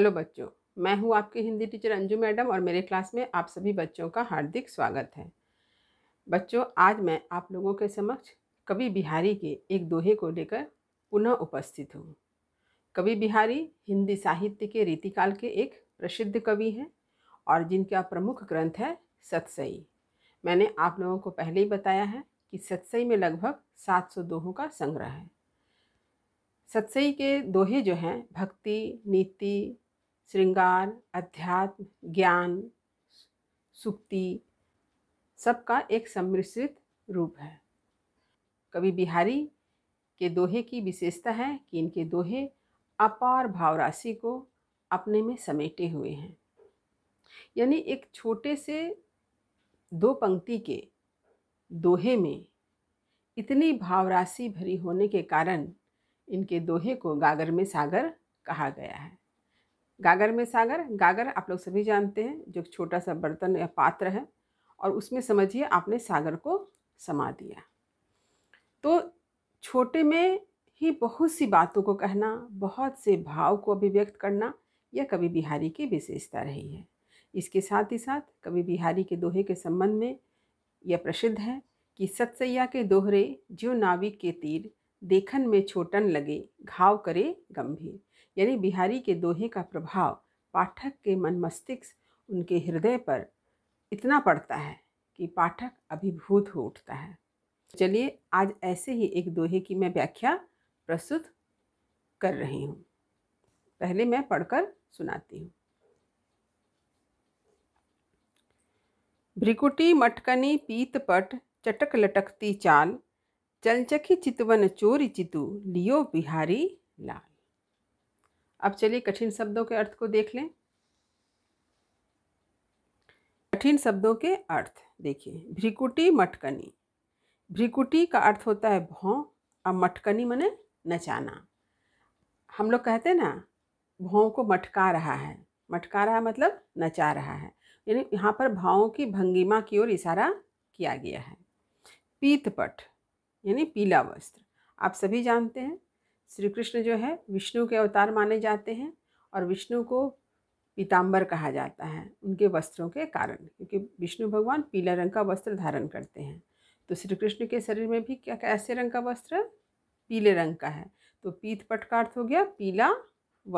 hello बच्चों मैं हूँ आपकी हिंदी टीचर अंजू मैडम और मेरे क्लास में आप सभी बच्चों का हार्दिक स्वागत है बच्चों आज मैं आप लोगों के समक्ष कवि बिहारी के एक दोहे को लेकर पुनः उपस्थित हूँ कवि बिहारी हिंदी साहित्य के रीतिकाल के एक प्रसिद्ध कवि हैं और जिनका प्रमुख ग्रंथ है सतसई मैंने आप लोगों को पहले ही बताया है कि सतसई में लगभग सात सौ दोहों का संग्रह है सतसई के दोहे जो हैं भक्ति नीति श्रृंगार अध्यात्म ज्ञान सुक्ति सबका एक सम्मिश्रित रूप है कवि बिहारी के दोहे की विशेषता है कि इनके दोहे अपार भाव राशि को अपने में समेटे हुए हैं यानी एक छोटे से दो पंक्ति के दोहे में इतनी भाव राशि भरी होने के कारण इनके दोहे को गागर में सागर कहा गया है गागर में सागर गागर आप लोग सभी जानते हैं जो छोटा सा बर्तन या पात्र है और उसमें समझिए आपने सागर को समा दिया तो छोटे में ही बहुत सी बातों को कहना बहुत से भाव को अभिव्यक्त करना यह कवि बिहारी की विशेषता रही है इसके साथ ही साथ कवि बिहारी के दोहे के संबंध में यह प्रसिद्ध है कि सतसैया के दोहरे जो नाविक के तीर देखन में छोटन लगे घाव करे गंभीर यानी बिहारी के दोहे का प्रभाव पाठक के मन मस्तिष्क उनके हृदय पर इतना पड़ता है कि पाठक अभिभूत हो उठता है चलिए आज ऐसे ही एक दोहे की मैं व्याख्या प्रस्तुत कर रही हूँ पहले मैं पढ़कर सुनाती हूँ भ्रिकुटी मटकनी पीतपट चटक लटकती चाल चलचखी चितवन चोरी चितु लियो बिहारी लाल अब चलिए कठिन शब्दों के अर्थ को देख लें कठिन शब्दों के अर्थ देखिए भ्रिकुटी मटकनी भ्रिकुटी का अर्थ होता है भौं और मटकनी मने नचाना हम लोग कहते हैं ना भौं को मटका रहा है मटका रहा मतलब नचा रहा है यानी यहाँ पर भावों की भंगिमा की ओर इशारा किया गया है पीतपट यानी पीला वस्त्र आप सभी जानते हैं श्री कृष्ण जो है विष्णु के अवतार माने जाते हैं और विष्णु को पीताम्बर कहा जाता है उनके वस्त्रों के कारण क्योंकि विष्णु भगवान पीला रंग का वस्त्र धारण करते हैं तो श्री कृष्ण के शरीर में भी क्या कैसे रंग का वस्त्र पीले रंग का है तो पीत पट का अर्थ हो गया पीला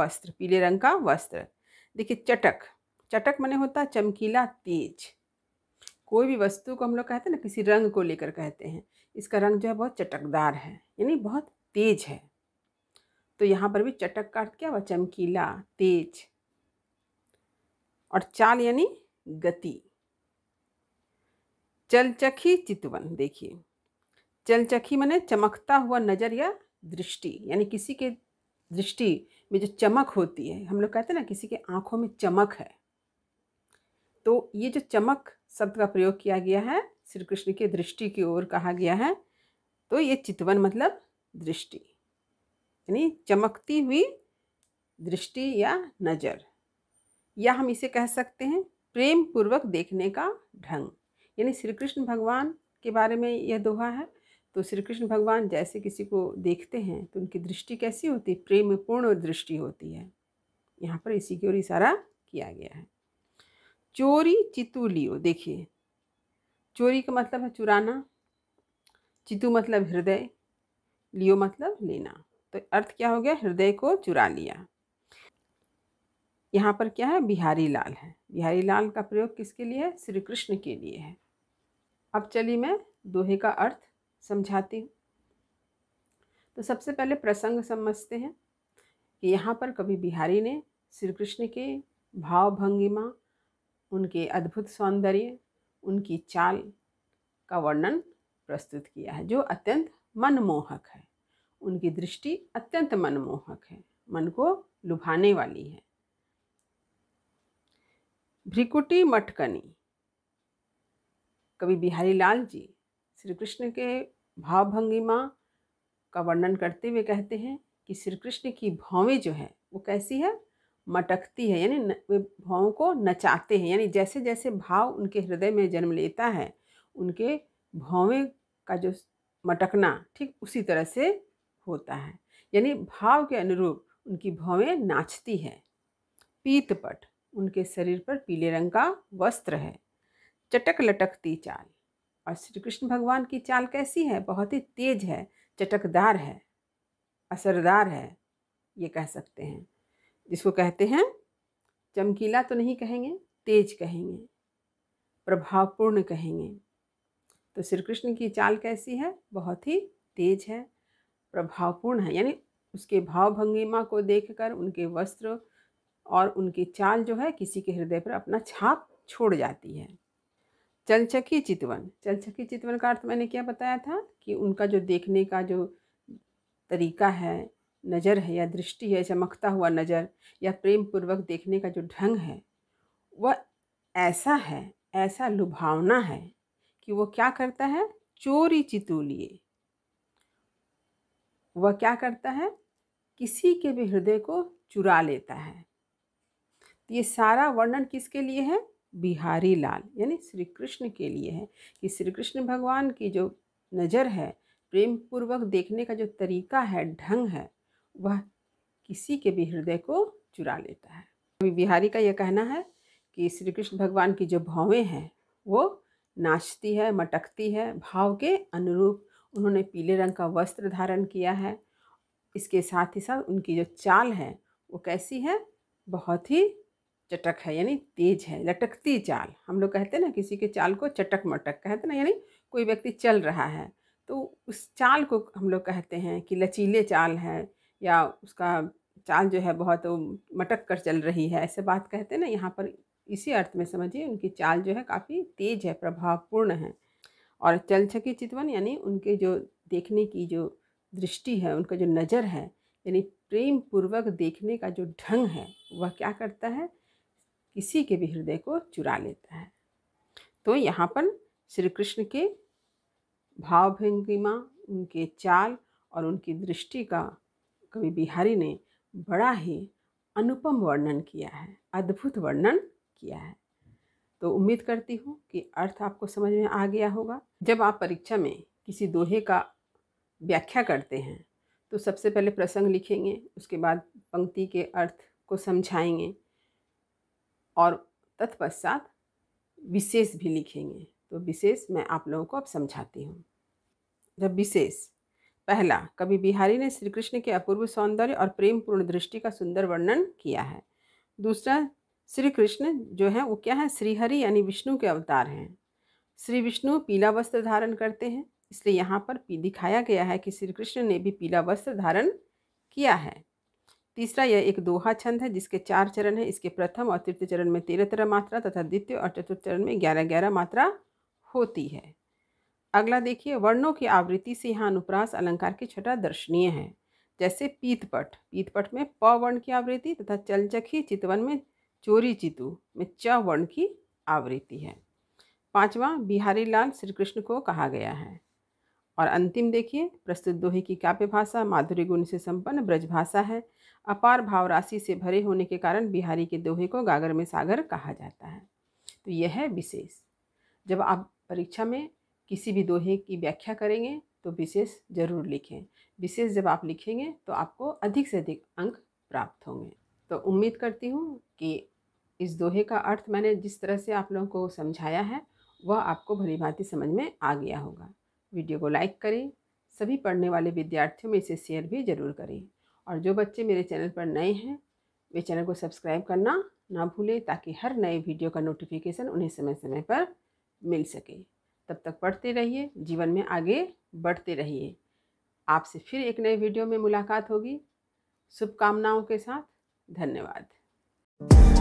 वस्त्र पीले रंग का वस्त्र देखिए चटक चटक मने होता है चमकीला तेज कोई भी वस्तु को हम लोग कहते हैं ना किसी रंग को लेकर कहते हैं इसका रंग जो है बहुत चटकदार है यानी बहुत तेज है तो यहाँ पर भी चटक का अर्थ क्या हुआ चमकीला तेज और चाल यानी गति चलचखी चितवन देखिए चलचखी मैंने चमकता हुआ नज़र या दृष्टि यानी किसी के दृष्टि में जो चमक होती है हम लोग कहते हैं ना किसी के आंखों में चमक है तो ये जो चमक शब्द का प्रयोग किया गया है श्री कृष्ण के दृष्टि की ओर कहा गया है तो ये चितवन मतलब दृष्टि यानी चमकती हुई दृष्टि या नज़र या हम इसे कह सकते हैं प्रेम पूर्वक देखने का ढंग यानी श्री कृष्ण भगवान के बारे में यह दोहा है तो श्री कृष्ण भगवान जैसे किसी को देखते हैं तो उनकी दृष्टि कैसी होती है प्रेमपूर्ण दृष्टि होती है यहाँ पर इसी की ओर इशारा किया गया है चोरी चितू लियो देखिए चोरी का मतलब है चुराना चितु मतलब हृदय लियो मतलब लेना तो अर्थ क्या हो गया हृदय को चुरा लिया यहाँ पर क्या है बिहारी लाल है बिहारी लाल का प्रयोग किसके लिए है श्री कृष्ण के लिए है अब चलिए मैं दोहे का अर्थ समझाती हूँ तो सबसे पहले प्रसंग समझते हैं कि यहाँ पर कभी बिहारी ने श्री कृष्ण के भाव भंगिमा उनके अद्भुत सौंदर्य उनकी चाल का वर्णन प्रस्तुत किया है जो अत्यंत मनमोहक है उनकी दृष्टि अत्यंत मनमोहक है मन को लुभाने वाली है भ्रिकुटी मटकनी कवि बिहारी लाल जी श्री कृष्ण के भावभंगिमा का वर्णन करते हुए कहते हैं कि श्री कृष्ण की भावें जो है वो कैसी है मटकती है यानी वे भावों को नचाते हैं यानी जैसे जैसे भाव उनके हृदय में जन्म लेता है उनके भावें का जो मटकना ठीक उसी तरह से होता है यानी भाव के अनुरूप उनकी भावें नाचती है पीतपट उनके शरीर पर पीले रंग का वस्त्र है चटक लटकती चाल और श्री कृष्ण भगवान की चाल कैसी है बहुत ही तेज है चटकदार है असरदार है ये कह सकते हैं जिसको कहते हैं चमकीला तो नहीं कहेंगे तेज कहेंगे प्रभावपूर्ण कहेंगे तो श्री कृष्ण की चाल कैसी है बहुत ही तेज है प्रभावपूर्ण है यानी उसके भाव भंगिमा को देखकर उनके वस्त्र और उनकी चाल जो है किसी के हृदय पर अपना छाप छोड़ जाती है चलचकी चितवन चलचकी चितवन का अर्थ मैंने क्या बताया था कि उनका जो देखने का जो तरीका है नज़र है या दृष्टि है चमकता हुआ नज़र या प्रेम पूर्वक देखने का जो ढंग है वह ऐसा है ऐसा लुभावना है कि वो क्या करता है चोरी चितूलिए वह क्या करता है किसी के भी हृदय को चुरा लेता है ये सारा वर्णन किसके लिए है बिहारी लाल यानी श्री कृष्ण के लिए है कि श्री कृष्ण भगवान की जो नज़र है प्रेम पूर्वक देखने का जो तरीका है ढंग है वह किसी के भी हृदय को चुरा लेता है अभी बिहारी का यह कहना है कि श्री कृष्ण भगवान की जो भावें हैं वो नाचती है मटकती है भाव के अनुरूप उन्होंने पीले रंग का वस्त्र धारण किया है इसके साथ ही साथ उनकी जो चाल है वो कैसी है बहुत ही चटक है यानी तेज है लटकती चाल हम लोग कहते हैं ना किसी के चाल को चटक मटक कहते ना यानी कोई व्यक्ति चल रहा है तो उस चाल को हम लोग कहते हैं कि लचीले चाल है या उसका चाल जो है बहुत मटक कर चल रही है ऐसे बात कहते हैं ना यहाँ पर इसी अर्थ में समझिए उनकी चाल जो है काफ़ी तेज है प्रभावपूर्ण है और चल छकी चितवन यानी उनके जो देखने की जो दृष्टि है उनका जो नज़र है यानी प्रेम पूर्वक देखने का जो ढंग है वह क्या करता है किसी के भी हृदय को चुरा लेता है तो यहाँ पर श्री कृष्ण के भावभंगिमा उनके चाल और उनकी दृष्टि का कवि बिहारी ने बड़ा ही अनुपम वर्णन किया है अद्भुत वर्णन किया है तो उम्मीद करती हूँ कि अर्थ आपको समझ में आ गया होगा जब आप परीक्षा में किसी दोहे का व्याख्या करते हैं तो सबसे पहले प्रसंग लिखेंगे उसके बाद पंक्ति के अर्थ को समझाएंगे और तत्पश्चात विशेष भी लिखेंगे तो विशेष मैं आप लोगों को अब समझाती हूँ जब विशेष पहला कवि बिहारी ने श्री कृष्ण के अपूर्व सौंदर्य और प्रेम पूर्ण दृष्टि का सुंदर वर्णन किया है दूसरा श्री कृष्ण जो है वो क्या है श्रीहरि यानी विष्णु के अवतार हैं श्री विष्णु पीला वस्त्र धारण करते हैं इसलिए यहाँ पर दिखाया गया है कि श्री कृष्ण ने भी पीला वस्त्र धारण किया है तीसरा यह एक दोहा छंद है जिसके चार चरण हैं इसके प्रथम और तृतीय चरण में तेरह तेरह मात्रा तथा द्वितीय और चतुर्थ चरण में ग्यारह ग्यारह मात्रा होती है अगला देखिए वर्णों की आवृत्ति से यहाँ अनुप्रास अलंकार की छटा दर्शनीय है जैसे पीतपट पीतपट में प वर्ण की आवृत्ति तथा चलचखी चितवन में चोरी चितु में च वर्ण की आवृत्ति है पांचवा बिहारी लाल श्री कृष्ण को कहा गया है और अंतिम देखिए प्रस्तुत दोहे की काव्य भाषा माधुरी गुण से संपन्न ब्रजभाषा है अपार भाव राशि से भरे होने के कारण बिहारी के दोहे को गागर में सागर कहा जाता है तो यह है विशेष जब आप परीक्षा में किसी भी दोहे की व्याख्या करेंगे तो विशेष जरूर लिखें विशेष जब आप लिखेंगे तो आपको अधिक से अधिक अंक प्राप्त होंगे तो उम्मीद करती हूँ कि इस दोहे का अर्थ मैंने जिस तरह से आप लोगों को समझाया है वह आपको भांति समझ में आ गया होगा वीडियो को लाइक करें सभी पढ़ने वाले विद्यार्थियों में इसे शेयर भी जरूर करें और जो बच्चे मेरे चैनल पर नए हैं वे चैनल को सब्सक्राइब करना ना भूलें ताकि हर नए वीडियो का नोटिफिकेशन उन्हें समय समय पर मिल सके तब तक पढ़ते रहिए जीवन में आगे बढ़ते रहिए आपसे फिर एक नए वीडियो में मुलाकात होगी शुभकामनाओं के साथ धन्यवाद